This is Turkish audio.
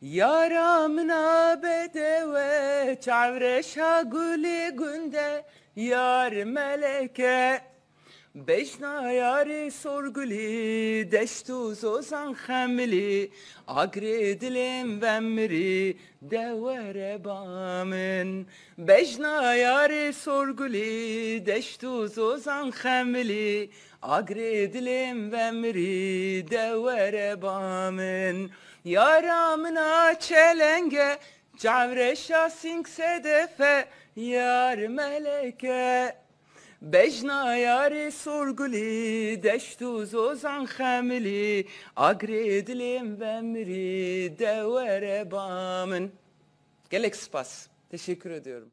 Yaramna bedeve çavre şaguli günde yar meleke Beşna yari sorguli, deştu zozan hemli, agri dilim vemri, devere bamin. Beşna yari sorguli, deştu zozan hemli, agri dilim vemri, devere bamin. Yaramına çelenge, cavreşa sink sedefe, yar meleke. Bejna yari sorguli deştu zozan xemili agredlim dilim bemri devere bamın Gelek spas. Teşekkür ediyorum.